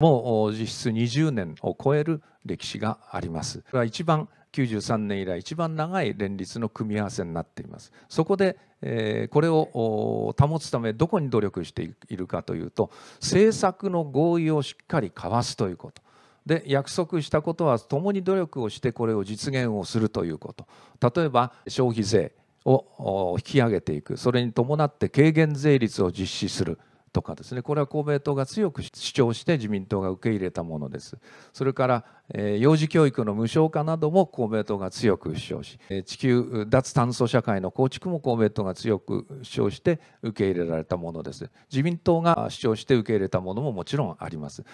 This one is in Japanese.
もう実質20年を超える歴史があります。これは一番93年以来一番長い連立の組み合わせになっています。そこで、えー、これを保つためどこに努力しているかというと政策の合意をしっかり交わすということ。で約束したことは共に努力をしてこれを実現をするということ例えば消費税を引き上げていくそれに伴って軽減税率を実施するとかですねこれは公明党が強く主張して自民党が受け入れたものですそれから、えー、幼児教育の無償化なども公明党が強く主張し、えー、地球脱炭素社会の構築も公明党が強く主張して受け入れられたものです自民党が主張して受け入れたものももちろんあります